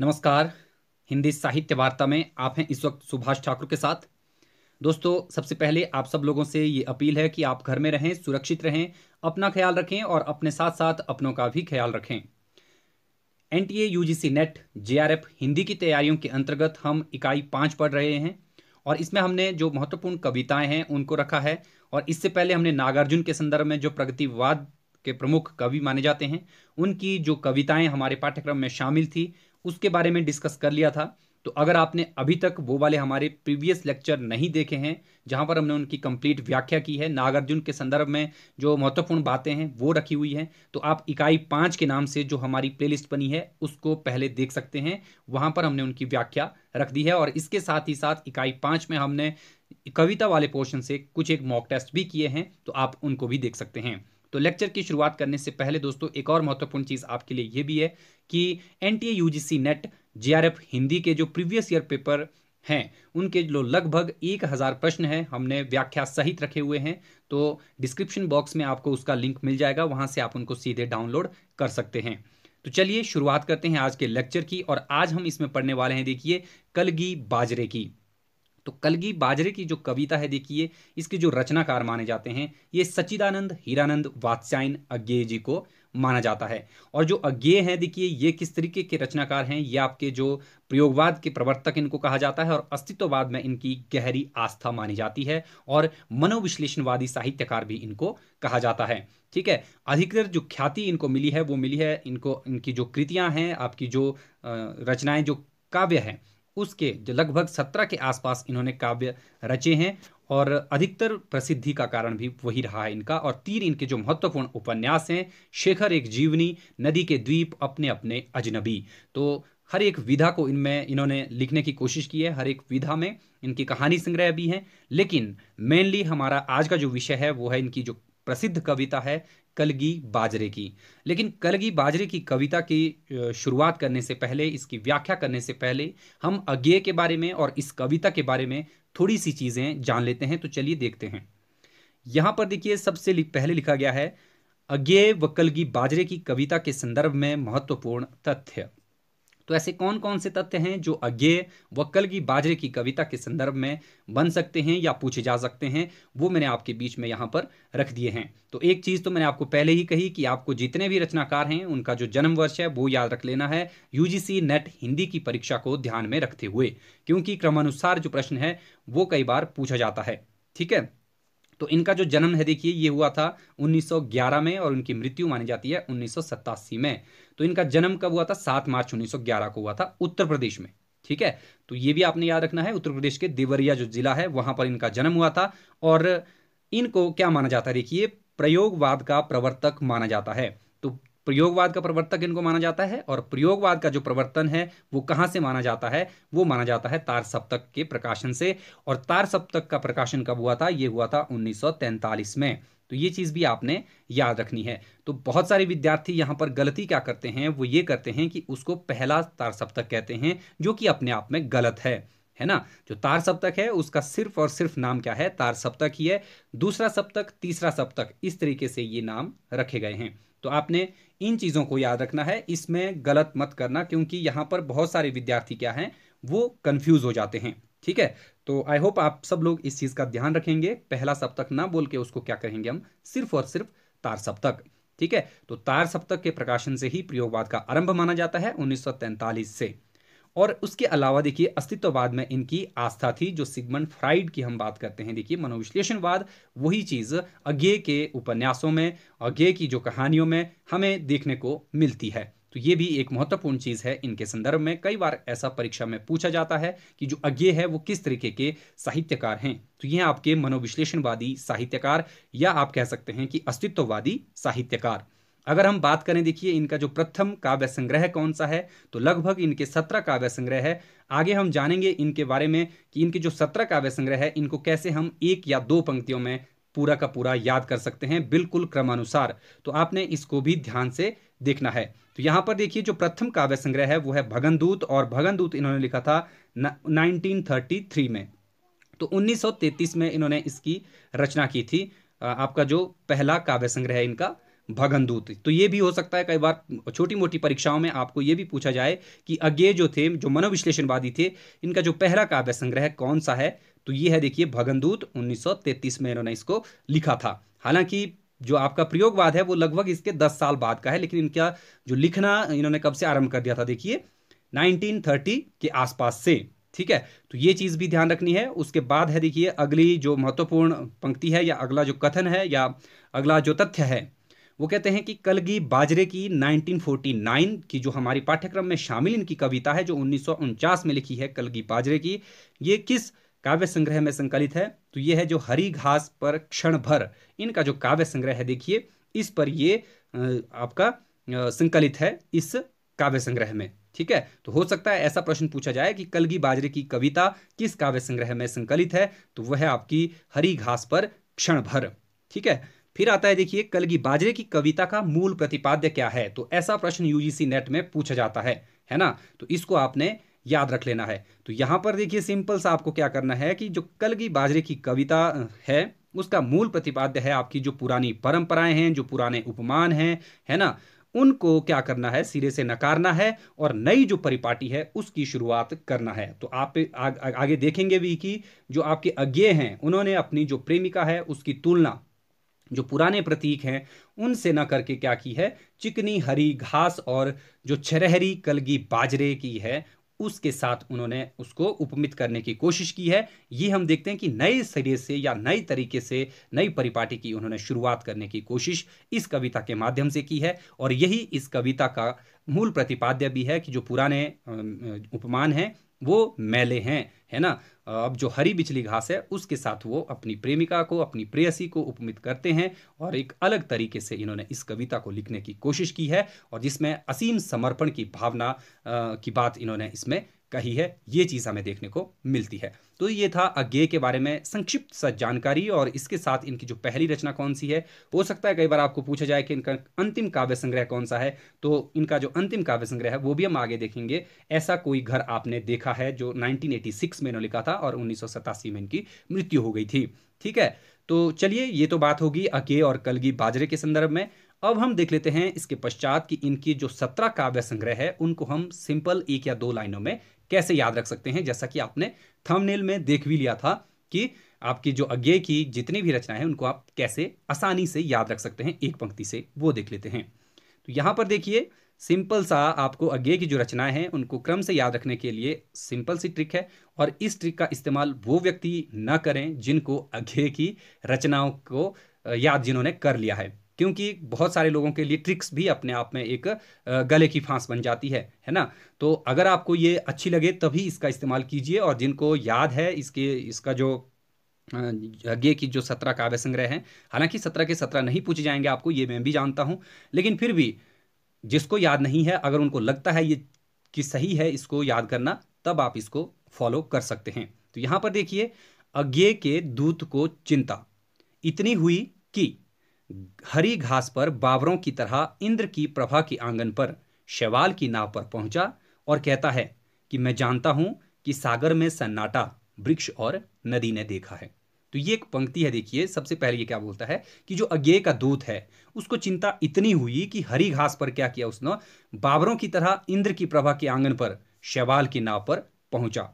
नमस्कार हिंदी साहित्य वार्ता में आप हैं इस वक्त सुभाष ठाकुर के साथ दोस्तों सबसे पहले आप सब लोगों से ये अपील है कि आप घर में रहें सुरक्षित रहें अपना ख्याल रखें और अपने साथ साथ अपनों का भी ख्याल रखें N T A U G C NET J R F Hindi की तैयारियों के अंतर्गत हम इकाई पाँच पढ़ रहे हैं और इसमें हमने जो महत्वपूर्ण कविताएं हैं उनको रखा है और इससे पहले हमने नागार्जुन के संदर्भ में जो प्रगतिवाद के प्रमुख कवि माने जाते हैं उनकी जो कविताएं हमारे पाठ्यक्रम में शामिल थी उसके बारे में डिस्कस कर लिया था तो अगर आपने अभी तक वो वाले हमारे प्रीवियस लेक्चर नहीं देखे हैं जहां पर हमने उनकी कंप्लीट व्याख्या की है नागार्जुन के संदर्भ में जो महत्वपूर्ण बातें हैं वो रखी हुई हैं तो आप इकाई पाँच के नाम से जो हमारी प्लेलिस्ट बनी है उसको पहले देख सकते हैं वहां पर हमने उनकी व्याख्या रख दी है और इसके साथ ही साथ इकाई पाँच में हमने कविता वाले पोर्शन से कुछ एक मॉक टेस्ट भी किए हैं तो आप उनको भी देख सकते हैं तो लेक्चर की शुरुआत करने से पहले दोस्तों एक और महत्वपूर्ण चीज़ आपके लिए ये भी है कि N T A NET J Hindi के जो प्रीवियस ईयर पेपर हैं उनके जो लगभग एक हज़ार प्रश्न हैं हमने व्याख्या सहित रखे हुए हैं तो डिस्क्रिप्शन बॉक्स में आपको उसका लिंक मिल जाएगा वहाँ से आप उनको सीधे डाउनलोड कर सकते हैं तो चलिए शुरुआत करते हैं आज के लेक्चर की और आज हम इसमें पढ़ने वाले हैं देखिए कलगी बाजरे की तो कलगी बाजरे की जो कविता है देखिए इसके जो रचनाकार माने जाते हैं ये सचिदानंद हीरानंद वात्स्यायन अज्ञेय जी को माना जाता है और जो अज्ञेय हैं देखिए ये किस तरीके के रचनाकार हैं ये आपके जो प्रयोगवाद के प्रवर्तक इनको कहा जाता है और अस्तित्ववाद में इनकी गहरी आस्था मानी जाती है और मनोविश्लेषणवादी साहित्यकार भी इनको कहा जाता है ठीक है अधिकतर जो ख्याति इनको मिली है वो मिली है इनको इनकी जो कृतियाँ हैं आपकी जो रचनाएँ जो काव्य हैं उसके जो लगभग सत्रह के आसपास इन्होंने काव्य रचे हैं और अधिकतर प्रसिद्धि का कारण भी वही रहा है इनका और तीन इनके जो महत्वपूर्ण उपन्यास हैं शेखर एक जीवनी नदी के द्वीप अपने अपने अजनबी तो हर एक विधा को इनमें इन्होंने लिखने की कोशिश की है हर एक विधा में इनकी कहानी संग्रह भी हैं लेकिन मेनली हमारा आज का जो विषय है वो है इनकी जो प्रसिद्ध कविता है कलगी बाजरे की लेकिन कलगी बाजरे की कविता की शुरुआत करने से पहले इसकी व्याख्या करने से पहले हम अज्ञे के बारे में और इस कविता के बारे में थोड़ी सी चीज़ें जान लेते हैं तो चलिए देखते हैं यहां पर देखिए सबसे पहले लिखा गया है अज्ञे व कलगी बाजरे की कविता के संदर्भ में महत्वपूर्ण तथ्य तो ऐसे कौन कौन से तथ्य हैं जो अज्ञेय वक्कल की बाजरे की कविता के संदर्भ में बन सकते हैं या पूछे जा सकते हैं वो मैंने आपके बीच में यहाँ पर रख दिए हैं तो एक चीज़ तो मैंने आपको पहले ही कही कि आपको जितने भी रचनाकार हैं उनका जो जन्म वर्ष है वो याद रख लेना है यूजीसी नेट हिंदी की परीक्षा को ध्यान में रखते हुए क्योंकि क्रमानुसार जो प्रश्न है वो कई बार पूछा जाता है ठीक है तो इनका जो जन्म है देखिए ये हुआ था 1911 में और उनकी मृत्यु मानी जाती है उन्नीस में तो इनका जन्म कब हुआ था सात मार्च उन्नीस को हुआ था उत्तर प्रदेश में ठीक है तो ये भी आपने याद रखना है उत्तर प्रदेश के देवरिया जो जिला है वहां पर इनका जन्म हुआ था और इनको क्या माना जाता है देखिए प्रयोगवाद का प्रवर्तक माना जाता है प्रयोगवाद का प्रवर्तक इनको माना जाता है और प्रयोगवाद का जो प्रवर्तन है वो कहाँ से माना जाता है वो माना जाता है तार सप्तक के प्रकाशन से और तार सप्तक का प्रकाशन कब हुआ था ये हुआ था उन्नीस में तो ये चीज़ भी आपने याद रखनी है तो बहुत सारे विद्यार्थी यहाँ पर गलती क्या करते हैं वो ये करते हैं कि उसको पहला तार सप्तक कहते हैं जो कि अपने आप में गलत है है ना जो तार सप्तक है उसका सिर्फ और सिर्फ नाम क्या है तार सप्तक ही है दूसरा सप्तक तीसरा सप्तक इस तरीके से ये नाम रखे गए हैं तो आपने इन चीज़ों को याद रखना है इसमें गलत मत करना क्योंकि यहाँ पर बहुत सारे विद्यार्थी क्या हैं वो कन्फ्यूज़ हो जाते हैं ठीक है तो आई होप आप सब लोग इस चीज़ का ध्यान रखेंगे पहला सप्तक ना बोल के उसको क्या कहेंगे हम सिर्फ और सिर्फ तार सप्तक ठीक है तो तार सप्तक के प्रकाशन से ही प्रयोगवाद का आरंभ माना जाता है उन्नीस से और उसके अलावा देखिए अस्तित्ववाद में इनकी आस्था थी जो सिगमन फ्राइड की हम बात करते हैं देखिए मनोविश्लेषणवाद वही चीज़ अज्ञे के उपन्यासों में अज्ञे की जो कहानियों में हमें देखने को मिलती है तो ये भी एक महत्वपूर्ण चीज़ है इनके संदर्भ में कई बार ऐसा परीक्षा में पूछा जाता है कि जो अज्ञे है वो किस तरीके के साहित्यकार हैं तो ये आपके मनोविश्लेषणवादी साहित्यकार या आप कह सकते हैं कि अस्तित्ववादी साहित्यकार अगर हम बात करें देखिए इनका जो प्रथम काव्य संग्रह कौन सा है तो लगभग इनके सत्रह काव्य संग्रह है आगे हम जानेंगे इनके बारे में कि इनके जो सत्रह काव्य संग्रह है इनको कैसे हम एक या दो पंक्तियों में पूरा का पूरा याद कर सकते हैं बिल्कुल क्रमानुसार तो आपने इसको भी ध्यान से देखना है तो यहाँ पर देखिए जो प्रथम काव्य संग्रह है वो है भगनदूत और भगनदूत इन्होंने लिखा था नाइनटीन में तो उन्नीस में इन्होंने इसकी रचना की थी आपका जो पहला काव्य संग्रह इनका भगनदूत तो ये भी हो सकता है कई बार छोटी मोटी परीक्षाओं में आपको ये भी पूछा जाए कि अज्ञे जो थे जो मनोविश्लेषणवादी थे इनका जो पहला काव्य संग्रह कौन सा है तो ये है देखिए भगनदूत 1933 में इन्होंने इसको लिखा था हालांकि जो आपका प्रयोगवाद है वो लगभग इसके 10 साल बाद का है लेकिन इनका जो लिखना इन्होंने कब से आरंभ कर दिया था देखिए 1930 के आसपास से ठीक है तो ये चीज़ भी ध्यान रखनी है उसके बाद है देखिए अगली जो महत्वपूर्ण पंक्ति है या अगला जो कथन है या अगला जो तथ्य है वो कहते हैं कि कलगी बाजरे की 1949 की जो हमारी पाठ्यक्रम में शामिल इनकी कविता है जो उन्नीस में लिखी है कलगी बाजरे की ये किस काव्य संग्रह में संकलित है तो ये है जो हरी घास पर क्षण भर इनका जो काव्य संग्रह है देखिए इस पर ये आपका संकलित है इस काव्य संग्रह में ठीक है तो हो सकता है ऐसा प्रश्न पूछा जाए कि कलगी बाजरे की कविता किस काव्य संग्रह में संकलित है तो वह आपकी हरी घास पर क्षण भर ठीक है फिर आता है देखिए कलगी बाजरे की कविता का मूल प्रतिपाद्य क्या है तो ऐसा प्रश्न यूजीसी नेट में पूछा जाता है है ना तो इसको आपने याद रख लेना है तो यहां पर देखिए सिंपल सा आपको क्या करना है कि जो कलगी बाजरे की कविता है उसका मूल प्रतिपाद्य है आपकी जो पुरानी परंपराएं हैं जो पुराने उपमान हैं है ना उनको क्या करना है सिरे से नकारना है और नई जो परिपाटी है उसकी शुरुआत करना है तो आप आ, आ, आगे देखेंगे भी कि जो आपके अज्ञे हैं उन्होंने अपनी जो प्रेमिका है उसकी तुलना जो पुराने प्रतीक हैं उनसे न करके क्या की है चिकनी हरी घास और जो छरहरी कलगी बाजरे की है उसके साथ उन्होंने उसको उपमित करने की कोशिश की है ये हम देखते हैं कि नए सिरे से या नए तरीके से नई परिपाटी की उन्होंने शुरुआत करने की कोशिश इस कविता के माध्यम से की है और यही इस कविता का मूल प्रतिपाद्य भी है कि जो पुराने उपमान हैं वो मैले हैं है ना अब जो हरी बिचली घास है उसके साथ वो अपनी प्रेमिका को अपनी प्रेयसी को उपमित करते हैं और एक अलग तरीके से इन्होंने इस कविता को लिखने की कोशिश की है और जिसमें असीम समर्पण की भावना की बात इन्होंने इसमें कही है ये चीज़ हमें देखने को मिलती है तो ये था अज्ञे के बारे में संक्षिप्त सा जानकारी और इसके साथ इनकी जो पहली रचना कौन सी है हो सकता है कई बार आपको पूछा जाए कि इनका अंतिम काव्य संग्रह कौन सा है तो इनका जो अंतिम काव्य संग्रह है वो भी हम आगे देखेंगे ऐसा कोई घर आपने देखा है जो नाइनटीन में इन्होंने लिखा था और उन्नीस में इनकी मृत्यु हो गई थी ठीक है तो चलिए ये तो बात होगी अके और कलगी बाजरे के संदर्भ में अब हम देख लेते हैं इसके पश्चात कि इनकी जो सत्रह काव्य संग्रह है उनको हम सिंपल एक या दो लाइनों में कैसे याद रख सकते हैं जैसा कि आपने थंबनेल में देख भी लिया था कि आपकी जो अज्ञे की जितनी भी रचनाएं हैं उनको आप कैसे आसानी से याद रख सकते हैं एक पंक्ति से वो देख लेते हैं तो यहाँ पर देखिए सिंपल सा आपको अज्ञे की जो रचनाएं हैं उनको क्रम से याद रखने के लिए सिंपल सी ट्रिक है और इस ट्रिक का इस्तेमाल वो व्यक्ति ना करें जिनको अज्ञे की रचनाओं को याद जिन्होंने कर लिया है क्योंकि बहुत सारे लोगों के लिए ट्रिक्स भी अपने आप में एक गले की फांस बन जाती है है ना तो अगर आपको ये अच्छी लगे तभी इसका इस्तेमाल कीजिए और जिनको याद है इसके इसका जो गे की जो सत्रह काव्य संग्रह हैं हालांकि सत्रह के सत्रह नहीं पूछे जाएंगे आपको ये मैं भी जानता हूँ लेकिन फिर भी जिसको याद नहीं है अगर उनको लगता है ये कि सही है इसको याद करना तब आप इसको फॉलो कर सकते हैं तो यहाँ पर देखिए अज्ञे के दूत को चिंता इतनी हुई कि हरी घास पर बावरों की तरह इंद्र की प्रभा के आंगन पर शैवाल की नाव पर पहुंचा और कहता है कि मैं जानता हूं कि सागर में सन्नाटा वृक्ष और नदी ने देखा है तो ये एक पंक्ति है देखिए सबसे पहले ये क्या बोलता है कि जो अज्ञे का दूत है उसको चिंता इतनी हुई कि हरी घास पर क्या किया उसने बाबरों की तरह इंद्र की प्रभा के आंगन पर शैवाल की नाव पर पहुंचा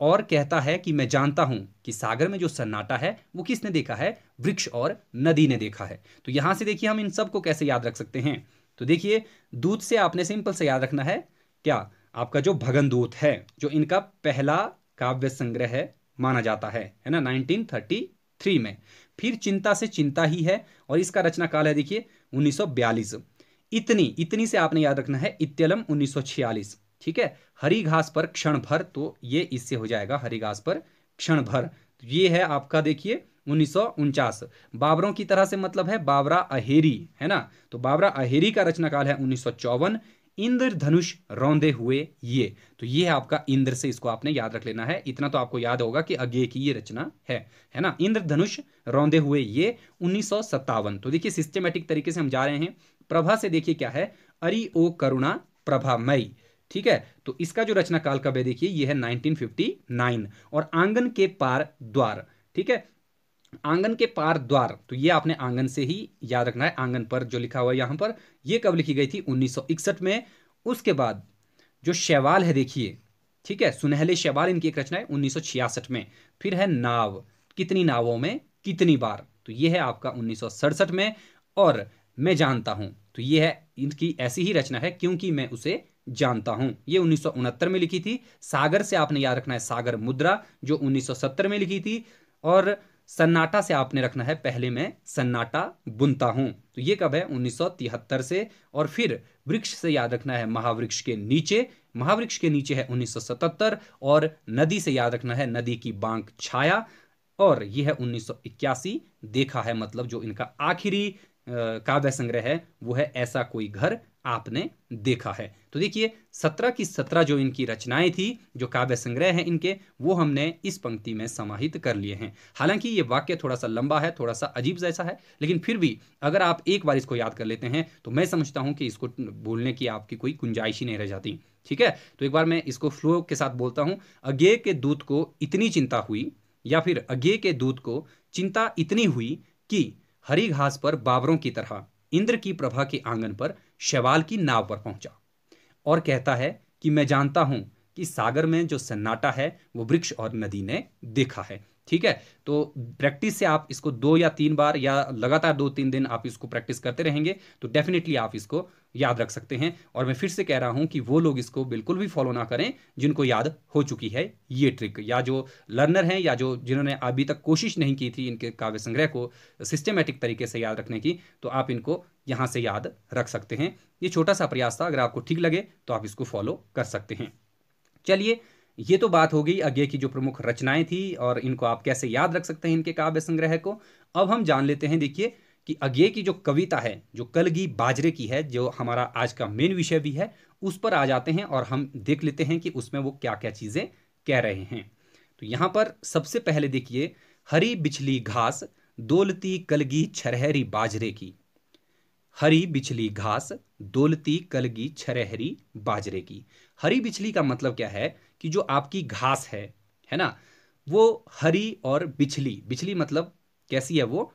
और कहता है कि मैं जानता हूं कि सागर में जो सन्नाटा है वो किसने देखा है वृक्ष और नदी ने देखा है तो यहां से देखिए हम इन सबको कैसे याद रख सकते हैं तो देखिए दूत से आपने सिंपल से याद रखना है क्या आपका जो भगन दूत है जो इनका पहला काव्य संग्रह है माना जाता है है ना 1933 में फिर चिंता से चिंता ही है और इसका रचना काल है देखिए 1942 इतनी इतनी से आपने याद रखना है इत्यलम ठीक है हरी घास पर क्षण भर तो ये इससे हो जाएगा हरी घास पर क्षण भर तो ये है आपका देखिए उन्नीस बाबरों की तरह से मतलब है बाबरा अहेरी है ना तो बाबरा अहेरी का रचनाकाल है उन्नीस इंद्रधनुष रौंदे हुए ये तो ये है आपका इंद्र से इसको आपने याद रख लेना है इतना तो आपको याद होगा कि अज्ञे की ये रचना है है ना इंद्रधनुष रौंदे हुए ये उन्नीस तो देखिए सिस्टमेटिक तरीके से हम जा रहे हैं प्रभा से देखिए क्या है अरि ओ करुणा मई ठीक है तो इसका जो रचना काल कब है देखिए ये है 1959 और आंगन के पार द्वार ठीक है आंगन के पार द्वार तो ये आपने आंगन से ही याद रखना है आंगन पर जो लिखा हुआ है यहां पर ये कब लिखी गई थी 1961 में उसके बाद जो शैवाल है देखिए ठीक है सुनहले शैवाल इनकी एक रचना है 1966 में फिर है नाव कितनी नावों में कितनी बार तो ये है आपका उन्नीस में और मैं जानता हूं तो ये है इनकी ऐसी ही रचना है क्योंकि मैं उसे जानता हूं ये उन्नीस में लिखी थी सागर से आपने याद रखना है सागर मुद्रा जो 1970 में लिखी थी और सन्नाटा से आपने रखना है पहले मैं सन्नाटा बुनता हूं तो ये कब है 1973 से और फिर वृक्ष से याद रखना है महावृक्ष के नीचे महावृक्ष के नीचे है 1977 और नदी से याद रखना है नदी की बांक छाया और यह है उन्नीस देखा है मतलब जो इनका आखिरी काव्य संग्रह है वो है ऐसा कोई घर आपने देखा है तो देखिए सत्रह की सत्रह जो इनकी रचनाएं थी जो काव्य संग्रह हैं इनके वो हमने इस पंक्ति में समाहित कर लिए हैं हालांकि ये वाक्य थोड़ा सा लंबा है थोड़ा सा अजीब जैसा है लेकिन फिर भी अगर आप एक बार इसको याद कर लेते हैं तो मैं समझता हूं कि इसको बोलने की आपकी कोई गुंजाइश ही नहीं रह जाती ठीक है तो एक बार मैं इसको फ्लो के साथ बोलता हूँ अगे के दूत को इतनी चिंता हुई या फिर अगे के दूत को चिंता इतनी हुई कि हरी घास पर बाबरों की तरह इंद्र की प्रभा के आंगन पर शैवाल की नाव पर पहुंचा और कहता है कि मैं जानता हूं कि सागर में जो सन्नाटा है वो वृक्ष और नदी ने देखा है ठीक है तो प्रैक्टिस से आप इसको दो या तीन बार या लगातार दो तीन दिन आप इसको प्रैक्टिस करते रहेंगे तो डेफिनेटली आप इसको याद रख सकते हैं और मैं फिर से कह रहा हूं कि वो लोग इसको बिल्कुल भी फॉलो ना करें जिनको याद हो चुकी है ये ट्रिक या जो लर्नर हैं या जो जिन्होंने अभी तक कोशिश नहीं की थी इनके काव्य संग्रह को सिस्टमेटिक तरीके से याद रखने की तो आप इनको यहाँ से याद रख सकते हैं ये छोटा सा प्रयास था अगर आपको ठीक लगे तो आप इसको फॉलो कर सकते हैं चलिए ये तो बात हो गई अज्ञे की जो प्रमुख रचनाएं थी और इनको आप कैसे याद रख सकते हैं इनके काव्य संग्रह को अब हम जान लेते हैं देखिए कि अज्ञे की जो कविता है जो कलगी बाजरे की है जो हमारा आज का मेन विषय भी है उस पर आ जाते हैं और हम देख लेते हैं कि उसमें वो क्या क्या चीज़ें कह रहे हैं तो यहाँ पर सबसे पहले देखिए हरी बिछली घास दौलती कलगी छरहरी बाजरे की हरी बिछली घास दौलती कलगी छरहरी बाजरे की हरी बिछली का मतलब क्या है कि जो आपकी घास है है ना वो हरी और बिछली बिछली मतलब कैसी है वो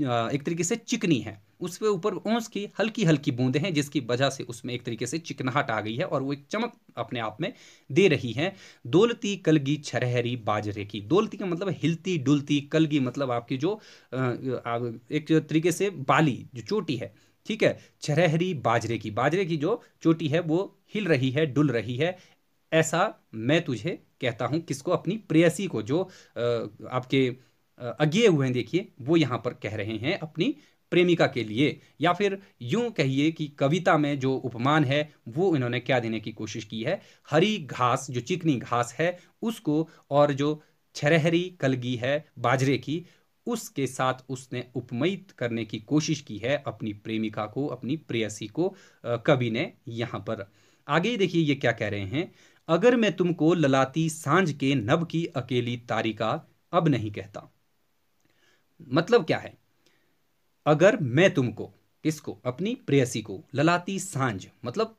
एक तरीके से चिकनी है उसके ऊपर ओंस की हल्की हल्की बूंदें हैं जिसकी वजह से उसमें एक तरीके से चिकनाहट आ गई है और वो एक चमक अपने आप में दे रही हैं दौलती कलगी छरहरी बाजरे की दौलती का मतलब हिलती डुलती कलगी मतलब आपकी जो एक तरीके से बाली जो चोटी है ठीक है छरहरी बाजरे की बाजरे की जो चोटी है वो हिल रही है डुल रही है ऐसा मैं तुझे कहता हूं किसको अपनी प्रेयसी को जो आपके अज्ञे हुए हैं देखिए वो यहाँ पर कह रहे हैं अपनी प्रेमिका के लिए या फिर यूं कहिए कि कविता में जो उपमान है वो इन्होंने क्या देने की कोशिश की है हरी घास जो चिकनी घास है उसको और जो छरहरी कलगी है बाजरे की उसके साथ उसने उपमित करने की कोशिश की है अपनी प्रेमिका को अपनी प्रेयसी को कवि ने यहाँ पर आगे देखिए ये क्या कह रहे हैं अगर मैं तुमको ललाती सांझ के नब की अकेली तारिका अब नहीं कहता मतलब क्या है अगर मैं तुमको किसको अपनी प्रेयसी को ललाती सांझ मतलब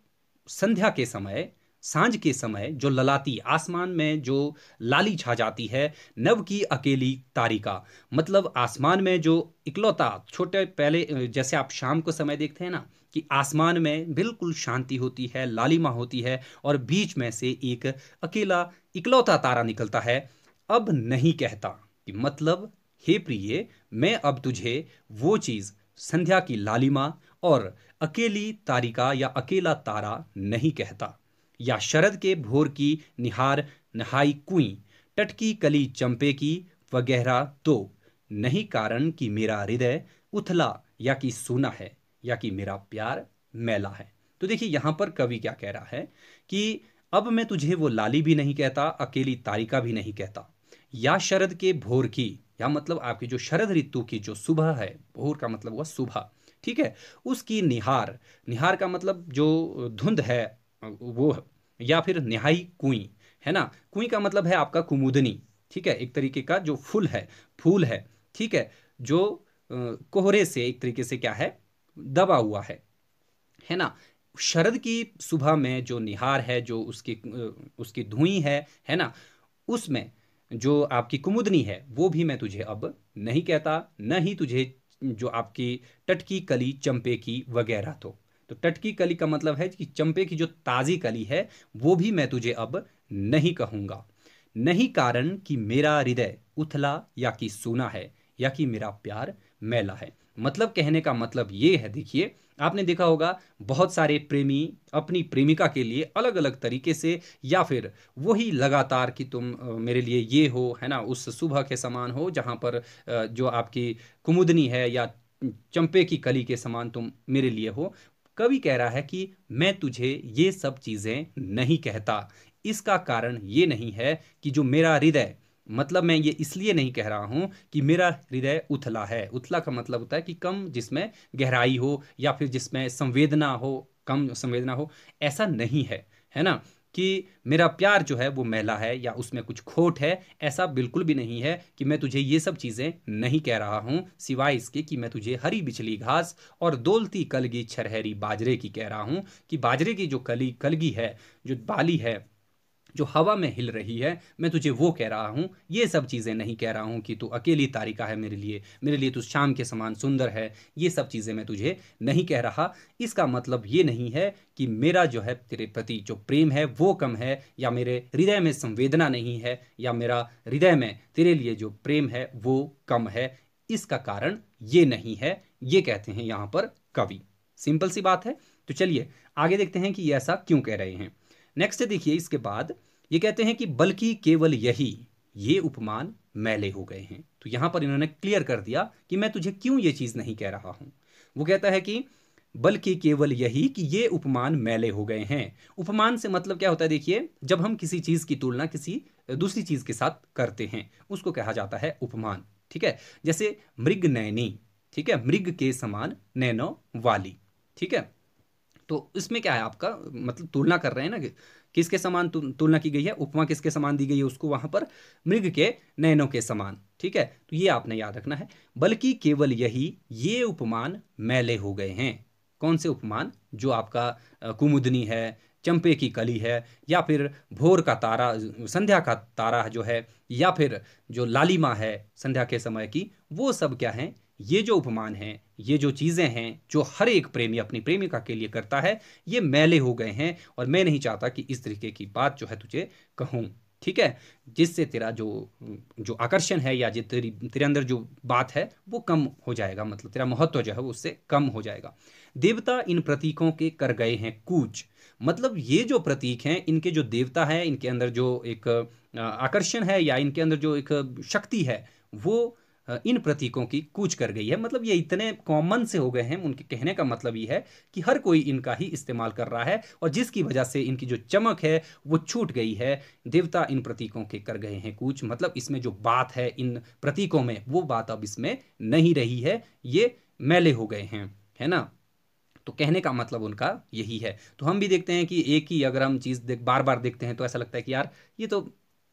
संध्या के समय सांझ के समय जो ललाती आसमान में जो लाली छा जाती है नव की अकेली तारिका मतलब आसमान में जो इकलौता छोटे पहले जैसे आप शाम को समय देखते हैं ना कि आसमान में बिल्कुल शांति होती है लालिमा होती है और बीच में से एक अकेला इकलौता तारा निकलता है अब नहीं कहता कि मतलब हे प्रिय मैं अब तुझे वो चीज़ संध्या की लालिमा और अकेली तारिका या अकेला तारा नहीं कहता या शरद के भोर की निहार नहाई कुई टटकी कली चंपे की वगैरह तो नहीं कारण कि मेरा हृदय उथला या कि सोना है या कि मेरा प्यार मैला है तो देखिए यहाँ पर कवि क्या कह रहा है कि अब मैं तुझे वो लाली भी नहीं कहता अकेली तारिका भी नहीं कहता या शरद के भोर की या मतलब आपकी जो शरद ऋतु की जो सुबह है भोर का मतलब हुआ सुबह ठीक है उसकी निहार निहार का मतलब जो धुंध है वो या फिर निहाई कुई है ना कुई का मतलब है आपका कुमुदनी ठीक है एक तरीके का जो फूल है फूल है ठीक है जो कोहरे से एक तरीके से क्या है दबा हुआ है है ना शरद की सुबह में जो निहार है जो उसकी उसकी धुई है है ना उसमें जो आपकी कुमुदनी है वो भी मैं तुझे अब नहीं कहता न ही तुझे जो आपकी टटकी कली चंपे की वगैरह तो तो तट की कली का मतलब है कि चंपे की जो ताज़ी कली है वो भी मैं तुझे अब नहीं कहूंगा नहीं कारण कि मेरा हृदय उथला या कि सोना है या कि मेरा प्यार मैला है मतलब कहने का मतलब ये है देखिए आपने देखा होगा बहुत सारे प्रेमी अपनी प्रेमिका के लिए अलग अलग तरीके से या फिर वही लगातार कि तुम मेरे लिए ये हो है ना उस सुबह के समान हो जहाँ पर जो आपकी कुमुदनी है या चंपे की कली के समान तुम मेरे लिए हो कवि कह रहा है कि मैं तुझे ये सब चीज़ें नहीं कहता इसका कारण ये नहीं है कि जो मेरा हृदय मतलब मैं ये इसलिए नहीं कह रहा हूँ कि मेरा हृदय उथला है उथला का मतलब होता है कि कम जिसमें गहराई हो या फिर जिसमें संवेदना हो कम संवेदना हो ऐसा नहीं है है ना कि मेरा प्यार जो है वो मैला है या उसमें कुछ खोट है ऐसा बिल्कुल भी नहीं है कि मैं तुझे ये सब चीज़ें नहीं कह रहा हूँ सिवाय इसके कि मैं तुझे हरी बिछली घास और दोलती कलगी छरहरी बाजरे की कह रहा हूँ कि बाजरे की जो कली कलगी है जो बाली है जो हवा में हिल रही है मैं तुझे वो कह रहा हूँ ये सब चीज़ें नहीं कह रहा हूँ कि तू अकेली तारिका है मेरे लिए मेरे लिए तू शाम के समान सुंदर है ये सब चीज़ें मैं तुझे नहीं कह रहा इसका मतलब ये नहीं है कि मेरा जो है तेरे प्रति जो प्रेम है वो कम है या मेरे हृदय में संवेदना नहीं है या मेरा हृदय में तेरे लिए जो प्रेम है वो कम है इसका कारण ये नहीं है ये कहते हैं यहाँ पर कवि सिंपल सी बात है तो चलिए आगे देखते हैं कि ये ऐसा क्यों कह रहे हैं नेक्स्ट देखिए इसके बाद ये कहते हैं कि बल्कि केवल यही ये उपमान मैले हो गए हैं तो यहां पर इन्होंने क्लियर कर दिया कि मैं तुझे क्यों ये चीज़ नहीं कह रहा हूं वो कहता है कि बल्कि केवल यही कि ये उपमान मैले हो गए हैं उपमान से मतलब क्या होता है देखिए जब हम किसी चीज़ की तुलना किसी दूसरी चीज़ के साथ करते हैं उसको कहा जाता है उपमान ठीक है जैसे मृग नैनी ठीक है मृग के समान नैनो वाली ठीक है तो इसमें क्या है आपका मतलब तुलना कर रहे हैं ना कि किसके समान तुलना की गई है उपमा किसके समान दी गई है उसको वहां पर मृग के नैनों के समान ठीक है तो ये आपने याद रखना है बल्कि केवल यही ये उपमान मैले हो गए हैं कौन से उपमान जो आपका कुमुदनी है चंपे की कली है या फिर भोर का तारा संध्या का तारा जो है या फिर जो लालिमा है संध्या के समय की वो सब क्या हैं ये जो उपमान हैं ये जो चीज़ें हैं जो हर एक प्रेमी अपनी प्रेमिका के लिए करता है ये मैले हो गए हैं और मैं नहीं चाहता कि इस तरीके की बात जो है तुझे कहूँ ठीक है जिससे तेरा जो जो आकर्षण है या जो तेरी तेरे अंदर जो बात है वो कम हो जाएगा मतलब तेरा महत्व जो है वो उससे कम हो जाएगा देवता इन प्रतीकों के कर गए हैं कूच मतलब ये जो प्रतीक हैं इनके जो देवता है इनके अंदर जो एक आकर्षण है या इनके अंदर जो एक शक्ति है वो इन प्रतीकों की कूच कर गई है मतलब ये इतने कॉमन से हो गए हैं उनके कहने का मतलब ये है कि हर कोई इनका ही इस्तेमाल कर रहा है और जिसकी वजह से इनकी जो चमक है वो छूट गई है देवता इन प्रतीकों के कर गए हैं कूच मतलब इसमें जो बात है इन प्रतीकों में वो बात अब इसमें नहीं रही है ये मैले हो गए हैं है ना तो कहने का मतलब उनका यही है तो हम भी देखते हैं कि एक ही अगर हम चीज़ देख बार बार देखते हैं तो ऐसा लगता है कि यार ये तो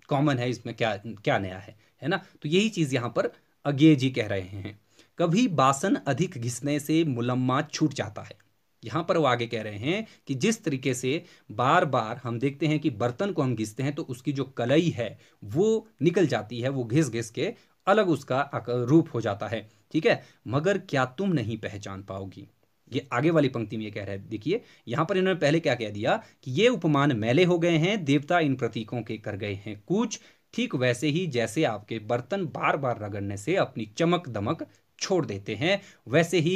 कॉमन है इसमें क्या क्या नया है है ना तो यही चीज़ यहाँ पर अगे जी कह रहे हैं कभी बासन अधिक घिसने से मुलम्मा छूट जाता है यहाँ पर वो आगे कह रहे हैं कि जिस तरीके से बार बार हम देखते हैं कि बर्तन को हम घिसते हैं तो उसकी जो कलई है वो निकल जाती है वो घिस घिस के अलग उसका रूप हो जाता है ठीक है मगर क्या तुम नहीं पहचान पाओगी ये आगे वाली पंक्ति में ये कह रहे हैं देखिए यहाँ पर इन्होंने पहले क्या कह दिया कि ये उपमान मैले हो गए हैं देवता इन प्रतीकों के कर गए हैं कुछ ठीक वैसे ही जैसे आपके बर्तन बार बार रगड़ने से अपनी चमक दमक छोड़ देते हैं वैसे ही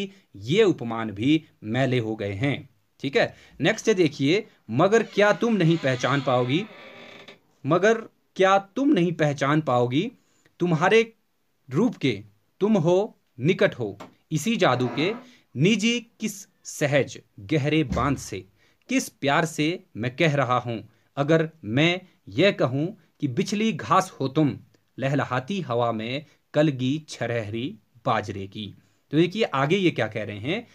ये उपमान भी मैले हो गए हैं ठीक है नेक्स्ट है देखिए मगर क्या तुम नहीं पहचान पाओगी मगर क्या तुम नहीं पहचान पाओगी तुम्हारे रूप के तुम हो निकट हो इसी जादू के निजी किस सहज गहरे बांध से किस प्यार से मैं कह रहा हूं अगर मैं यह कहूं कि बिछली घास हो तुम लहलहाती हवा में कलगी छरहरी बाजरे की तो देखिए आगे ये क्या कह रहे हैं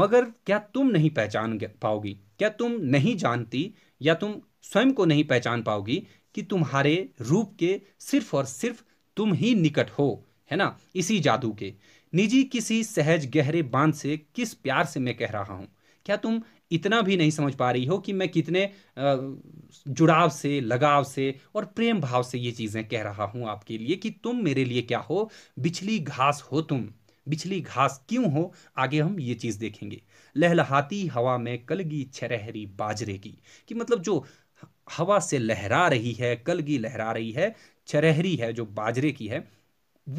मगर क्या तुम नहीं पहचान पाओगी क्या तुम नहीं जानती या तुम स्वयं को नहीं पहचान पाओगी कि तुम्हारे रूप के सिर्फ और सिर्फ तुम ही निकट हो है ना इसी जादू के निजी किसी सहज गहरे बांध से किस प्यार से मैं कह रहा हूं क्या तुम इतना भी नहीं समझ पा रही हो कि मैं कितने जुड़ाव से लगाव से और प्रेम भाव से ये चीज़ें कह रहा हूँ आपके लिए कि तुम मेरे लिए क्या हो बिछली घास हो तुम बिछली घास क्यों हो आगे हम ये चीज़ देखेंगे लहलहाती हवा में कलगी छरहरी बाजरे की कि मतलब जो हवा से लहरा रही है कलगी लहरा रही है छरहरी है जो बाजरे की है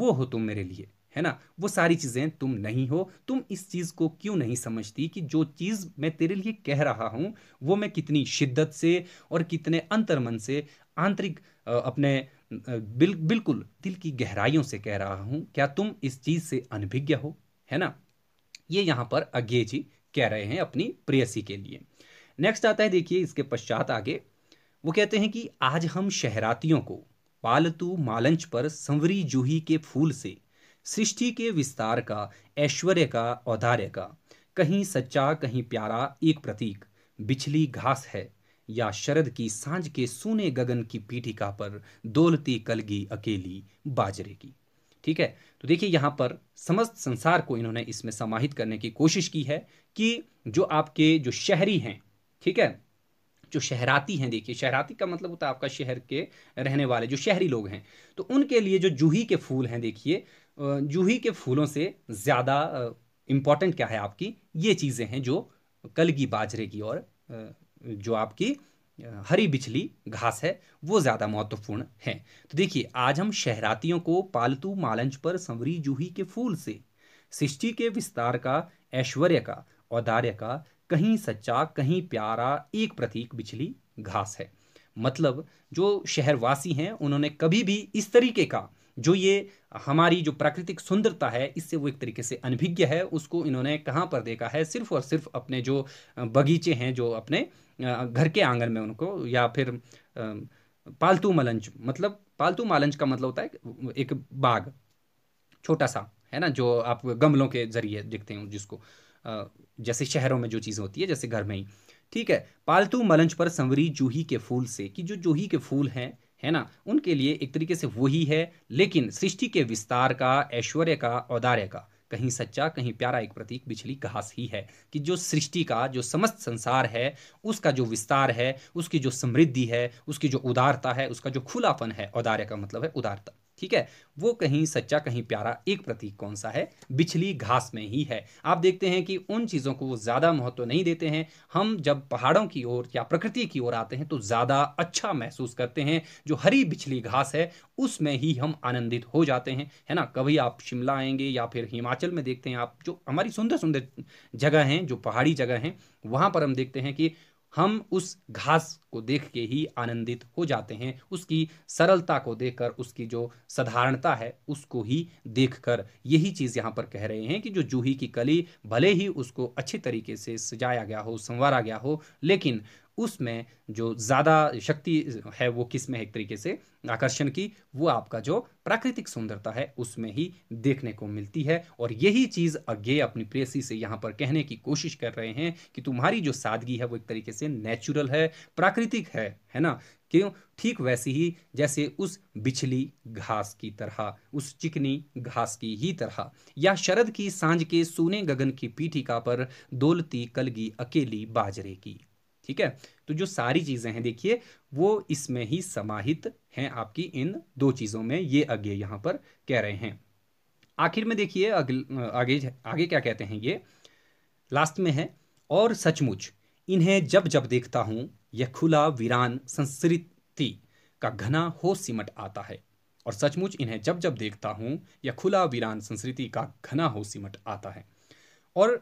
वो हो तुम मेरे लिए है ना वो सारी चीज़ें तुम नहीं हो तुम इस चीज़ को क्यों नहीं समझती कि जो चीज़ मैं तेरे लिए कह रहा हूँ वो मैं कितनी शिद्दत से और कितने अंतर्मन से आंतरिक अपने बिल बिल्कुल दिल की गहराइयों से कह रहा हूँ क्या तुम इस चीज़ से अनभिज्ञ हो है ना ये यहाँ पर अज्ञे जी कह रहे हैं अपनी प्रेयसी के लिए नेक्स्ट आता है देखिए इसके पश्चात आगे वो कहते हैं कि आज हम शहरातियों को पालतू मालंच पर संवरी जूही के फूल से सृष्टि के विस्तार का ऐश्वर्य का औदार्य का कहीं सच्चा कहीं प्यारा एक प्रतीक बिछली घास है या शरद की सांझ के सोने गगन की पीठिका पर दौलती कलगी अकेली बाजरे की ठीक है तो देखिए यहाँ पर समस्त संसार को इन्होंने इसमें समाहित करने की कोशिश की है कि जो आपके जो शहरी हैं ठीक है जो शहराती हैं देखिए शहराती का मतलब होता है आपका शहर के रहने वाले जो शहरी लोग हैं तो उनके लिए जो जूही के फूल हैं देखिए जूही के फूलों से ज़्यादा इम्पॉर्टेंट क्या है आपकी ये चीज़ें हैं जो कलगी बाजरे की और जो आपकी हरी बिछली घास है वो ज़्यादा महत्वपूर्ण है तो देखिए आज हम शहरातियों को पालतू मालंच पर संवरी जूही के फूल से सृष्टि के विस्तार का ऐश्वर्य का औदार्य का कहीं सच्चा कहीं प्यारा एक प्रतीक बिछली घास है मतलब जो शहरवासी हैं उन्होंने कभी भी इस तरीके का जो ये हमारी जो प्राकृतिक सुंदरता है इससे वो एक तरीके से अनभिज्ञ है उसको इन्होंने कहाँ पर देखा है सिर्फ और सिर्फ अपने जो बगीचे हैं जो अपने घर के आंगन में उनको या फिर पालतू मलंज मतलब पालतू मालंज का मतलब होता है एक बाग छोटा सा है ना जो आप गमलों के जरिए देखते हैं जिसको जैसे शहरों में जो चीज़ होती है जैसे घर में ही ठीक है पालतू मलंज पर संवरी जूही के फूल से कि जो जूही के फूल हैं है ना उनके लिए एक तरीके से वही है लेकिन सृष्टि के विस्तार का ऐश्वर्य का औदार्य का कहीं सच्चा कहीं प्यारा एक प्रतीक बिछली घास ही है कि जो सृष्टि का जो समस्त संसार है उसका जो विस्तार है उसकी जो समृद्धि है उसकी जो उदारता है उसका जो खुलापन है औदार्य का मतलब है उदारता ठीक है वो कहीं सच्चा कहीं प्यारा एक प्रतीक कौन सा है बिछली घास में ही है आप देखते हैं कि उन चीज़ों को वो ज़्यादा महत्व नहीं देते हैं हम जब पहाड़ों की ओर या प्रकृति की ओर आते हैं तो ज़्यादा अच्छा महसूस करते हैं जो हरी बिछली घास है उसमें ही हम आनंदित हो जाते हैं है ना कभी आप शिमला आएंगे या फिर हिमाचल में देखते हैं आप जो हमारी सुंदर सुंदर जगह हैं जो पहाड़ी जगह हैं वहाँ पर हम देखते हैं कि हम उस घास को देख के ही आनंदित हो जाते हैं उसकी सरलता को देखकर उसकी जो साधारणता है उसको ही देखकर यही चीज़ यहाँ पर कह रहे हैं कि जो जूही की कली भले ही उसको अच्छे तरीके से सजाया गया हो संवारा गया हो लेकिन उसमें जो ज़्यादा शक्ति है वो किस में एक तरीके से आकर्षण की वो आपका जो प्राकृतिक सुंदरता है उसमें ही देखने को मिलती है और यही चीज़ अज्ञे अपनी प्रेसी से यहाँ पर कहने की कोशिश कर रहे हैं कि तुम्हारी जो सादगी है वो एक तरीके से नेचुरल है प्राकृतिक है है ना क्यों ठीक वैसी ही जैसे उस बिछली घास की तरह उस चिकनी घास की ही तरह या शरद की सांझ के सोने गगन की पीठिका पर दोलती कलगी अकेली बाजरे की ठीक है तो जो सारी चीज़ें हैं देखिए वो इसमें ही समाहित हैं आपकी इन दो चीज़ों में ये अज्ञे यहां पर कह रहे हैं आखिर में देखिए आगे आगे क्या कहते हैं ये लास्ट में है और सचमुच इन्हें जब जब देखता हूं यह खुला वीरान संस्कृति का घना हो सिमट आता है और सचमुच इन्हें जब जब देखता हूं यह खुला वीरान संस्कृति का घना हो सिमट आता है और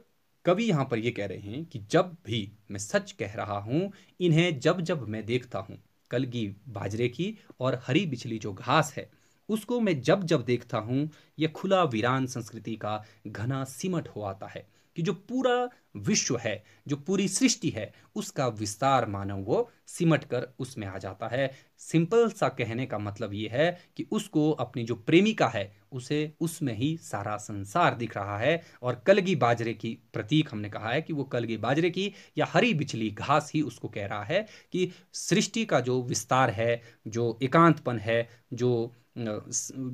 कवि यहाँ पर ये कह रहे हैं कि जब भी मैं सच कह रहा हूँ इन्हें जब जब मैं देखता हूँ कलगी बाजरे की और हरी बिछली जो घास है उसको मैं जब जब देखता हूँ यह खुला वीरान संस्कृति का घना सिमट हो आता है कि जो पूरा विश्व है जो पूरी सृष्टि है उसका विस्तार मानव वो सिमट कर उसमें आ जाता है सिंपल सा कहने का मतलब ये है कि उसको अपनी जो प्रेमिका है उसे उसमें ही सारा संसार दिख रहा है और कलगी बाजरे की प्रतीक हमने कहा है कि वो कलगी बाजरे की या हरी बिचली घास ही उसको कह रहा है कि सृष्टि का जो विस्तार है जो एकांतपन है जो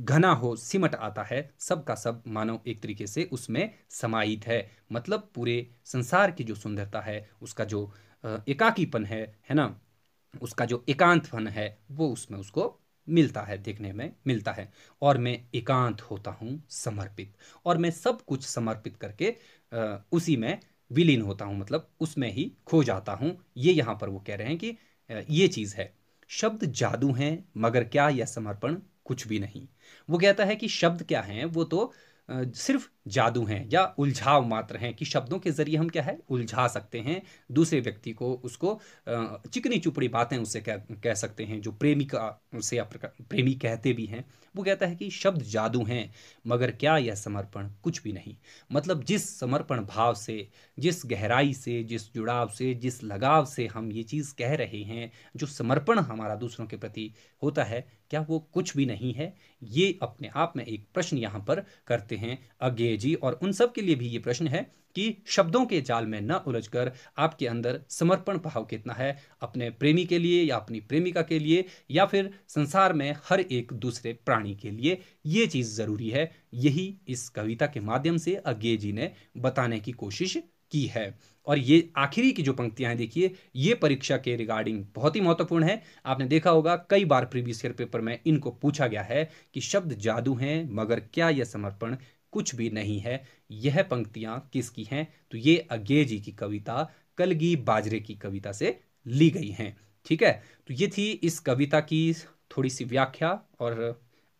घना हो सिमट आता है सब का सब मानव एक तरीके से उसमें समाहित है मतलब पूरे संसार की जो सुंदरता है उसका जो एकाकीपन है है ना उसका जो एकांतपन है वो उसमें उसको मिलता है देखने में मिलता है और मैं एकांत होता हूँ समर्पित और मैं सब कुछ समर्पित करके उसी में विलीन होता हूँ मतलब उसमें ही खो जाता हूँ ये यहाँ पर वो कह रहे हैं कि ये चीज़ है शब्द जादू हैं मगर क्या यह समर्पण कुछ भी नहीं वो कहता है कि शब्द क्या हैं वो तो सिर्फ जादू हैं या उलझाव मात्र हैं कि शब्दों के ज़रिए हम क्या है उलझा सकते हैं दूसरे व्यक्ति को उसको चिकनी चुपड़ी बातें उससे कह कह सकते हैं जो प्रेमिका उसे प्रेमी कहते भी हैं वो कहता है कि शब्द जादू हैं मगर क्या यह समर्पण कुछ भी नहीं मतलब जिस समर्पण भाव से जिस गहराई से जिस जुड़ाव से जिस लगाव से हम ये चीज़ कह रहे हैं जो समर्पण हमारा दूसरों के प्रति होता है क्या वो कुछ भी नहीं है ये अपने आप में एक प्रश्न यहाँ पर करते हैं अगे अंग्रेजी और उन सब के लिए भी ये प्रश्न है कि शब्दों के जाल में न उलझकर आपके अंदर समर्पण भाव कितना है अपने प्रेमी के लिए या अपनी प्रेमिका के लिए या फिर संसार में हर एक दूसरे प्राणी के लिए ये चीज़ ज़रूरी है यही इस कविता के माध्यम से अज्ञे जी ने बताने की कोशिश की है और ये आखिरी की जो पंक्तियां हैं देखिए ये परीक्षा के रिगार्डिंग बहुत ही महत्वपूर्ण है आपने देखा होगा कई बार प्रीवियस ईयर पेपर में इनको पूछा गया है कि शब्द जादू हैं मगर क्या यह समर्पण कुछ भी नहीं है यह पंक्तियां किसकी हैं तो ये अज्ञे जी की कविता कलगी बाजरे की कविता से ली गई हैं ठीक है तो ये थी इस कविता की थोड़ी सी व्याख्या और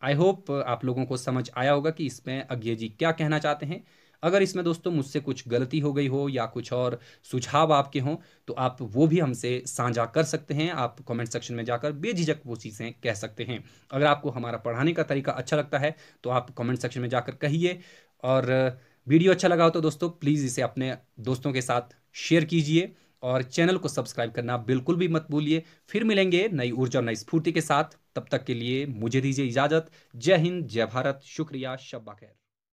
आई होप आप लोगों को समझ आया होगा कि इसमें अज्ञे जी क्या कहना चाहते हैं अगर इसमें दोस्तों मुझसे कुछ गलती हो गई हो या कुछ और सुझाव आपके हों तो आप वो भी हमसे साझा कर सकते हैं आप कमेंट सेक्शन में जाकर बेझिझक वो चीज़ें कह सकते हैं अगर आपको हमारा पढ़ाने का तरीका अच्छा लगता है तो आप कमेंट सेक्शन में जाकर कहिए और वीडियो अच्छा लगा हो तो दोस्तों प्लीज़ इसे अपने दोस्तों के साथ शेयर कीजिए और चैनल को सब्सक्राइब करना बिल्कुल भी मत भूलिए फिर मिलेंगे नई ऊर्जा और नई स्फूर्ति के साथ तब तक के लिए मुझे दीजिए इजाज़त जय हिंद जय भारत शुक्रिया शब्बा खैर